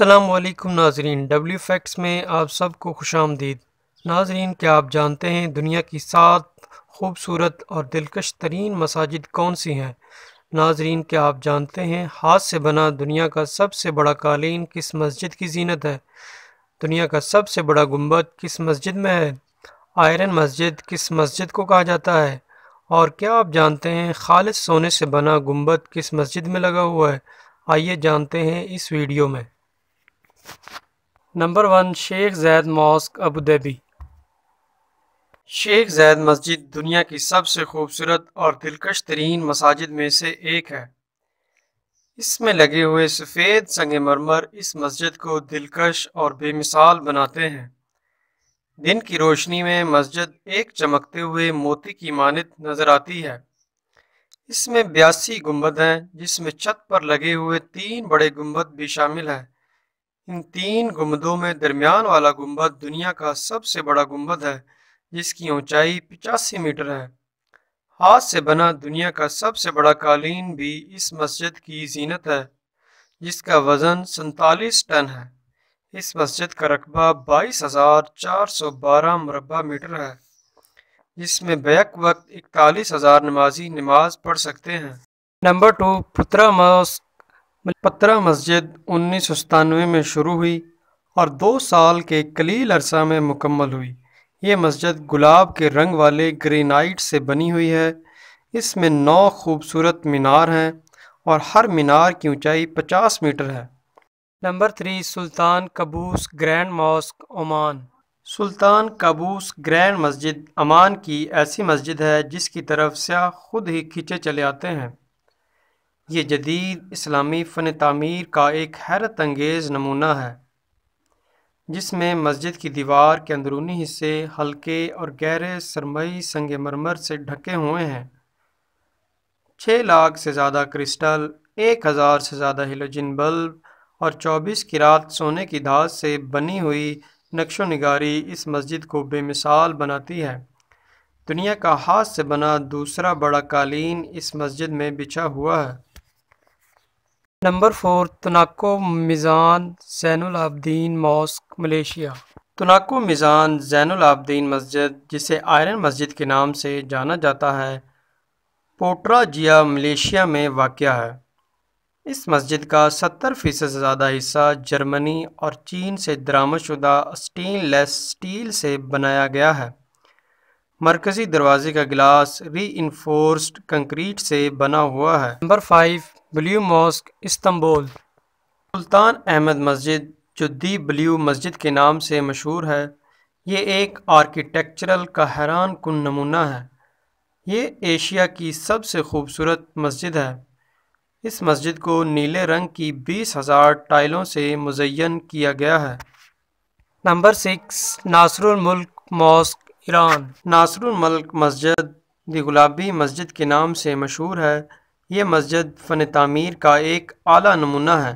असलकम नाजरीन W facts में आप सबको खुश आमदीद नाजरीन क्या आप जानते हैं दुनिया की सात खूबसूरत और दिलकश तरीन मसाजिद कौन सी हैं नाजरीन क्या आप जानते हैं हाथ से बना दुनिया का सबसे बड़ा कालीन किस मस्जिद की जीनत है दुनिया का सबसे बड़ा गुम्बद किस मस्जिद में है आयरन मस्जिद किस मस्जिद को कहा जाता है और क्या आप जानते हैं खालिश सोने से बना गुम्बद किस मस्जिद में लगा हुआ है आइए जानते हैं इस वीडियो में number one Sheikh Zayed mosque Abu Dhabi Sheikh Zayed मस्जिद दुनिया की सबसे खूबसूरत और दिलकश तरीन मसाजिद में से एक है इसमें लगे हुए सफ़ेद संग मरमर इस मस्जिद को दिलकश और बेमिसाल बनाते हैं दिन की रोशनी में मस्जिद एक चमकते हुए मोती की मानद नज़र आती है इसमें बयासी गुंबद हैं जिसमें छत पर लगे हुए तीन बड़े गुंबद भी शामिल हैं इन तीन गुम्बदों में दरमियान वाला गुम्बद दुनिया का सबसे बड़ा गुम्बद है जिसकी ऊंचाई पिचासी मीटर है हाथ से बना दुनिया का सबसे बड़ा कालीन भी इस मस्जिद की जीनत है जिसका वज़न सैतालीस टन है इस मस्जिद का रकबा बाईस हज़ार चार सौ बारह मुरबा मीटर है जिसमें बैक वक्त इकतालीस हज़ार नमाजी नमाज पढ़ सकते हैं नंबर टू पुत्रा मस्क मतलब पत्रा मस्जिद उन्नीस सौ सतानवे में शुरू हुई और दो साल के कलील अरसा में मुकम्मल हुई ये मस्जिद गुलाब के रंग वाले ग्रेनाइट से बनी हुई है इसमें नौ खूबसूरत मीनार हैं और हर मीनार की ऊंचाई 50 मीटर है number three Sultan Qaboos Grand Mosque Oman Sultan Qaboos Grand मस्जिद अमान की ऐसी मस्जिद है जिसकी तरफ स्याह खुद ही खींचे चले आते हैं ये जदीद इस्लामी फ़न तमीर का एक हैरत अंगेज़ नमूना है जिसमें मस्जिद की दीवार के अंदरूनी हिस्से हल्के और गहरे सरमई संग मरमर से ढके हुए हैं छः लाख से ज़्यादा क्रिस्टल एक हज़ार से ज़्यादा हेलोजिन बल्ब और चौबीस की रात सोने की धात से बनी हुई नक्शो नगारी इस मस्जिद को बेमिसाल बनाती है दुनिया का हाथ से बना दूसरा बड़ा कालीन इस मस्जिद में बिछा हुआ है number four Tuanku Mizan Zainal Abidin mosque Malaysia Tuanku Mizan Zainal Abidin मस्जिद जिसे आयरन मस्जिद के नाम से जाना जाता है पोट्रा जिया मलेशिया में वाक़ है इस मस्जिद का सत्तर फ़ीसद से ज़्यादा हिस्सा जर्मनी और चीन से दरामदशुदा स्टेनलेस स्टील से बनाया गया है मरकजी दरवाजे का गिलास री इन्फोर्स्ड कंक्रीट से बना हुआ है number five Blue Mosque Istanbul Sultan Ahmed मस्जिद जो दी ब्ल्यू मस्जिद के नाम से मशहूर है ये एक आर्किटेक्चरल का हैरान कन नमूना है ये एशिया की सबसे खूबसूरत मस्जिद है इस मस्जिद को नीले रंग की बीस हज़ार टाइलों से मुजयन किया गया है नंबर सिक्स नासरुल मुल्क मॉस्क ईरान मलक मस्जिद दी गुलाबी मस्जिद के नाम से मशहूर है ये मस्जिद फ़न तमीर का एक आला नमूना है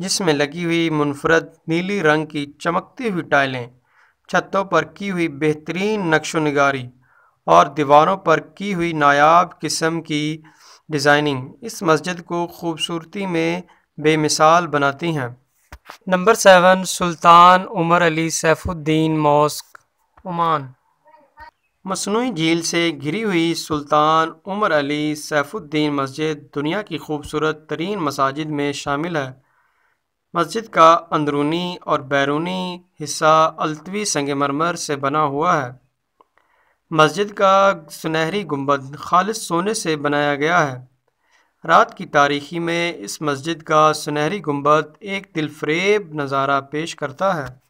जिसमें लगी हुई मुनफरद नीली रंग की चमकती हुई टाइलें छतों पर की हुई बेहतरीन नक्श नगारी और दीवारों पर की हुई नायाब किस्म की डिज़ाइनिंग इस मस्जिद को खूबसूरती में बेमिसाल बनाती हैं number seven Sultan Omar Ali Saifuddin mosque Oman मसनू झील से घिरी हुई सुल्तान उमर अली सैफुद्दीन मस्जिद दुनिया की खूबसूरत तरीन मसाजिद में शामिल है मस्जिद का अंदरूनी और बैरूनी हिस्सा संग संगमरमर से बना हुआ है मस्जिद का सुनहरी गुंबद खालिद सोने से बनाया गया है रात की तारीखी में इस मस्जिद का सुनहरी गुंबद एक दिलफरेब नज़ारा पेश करता है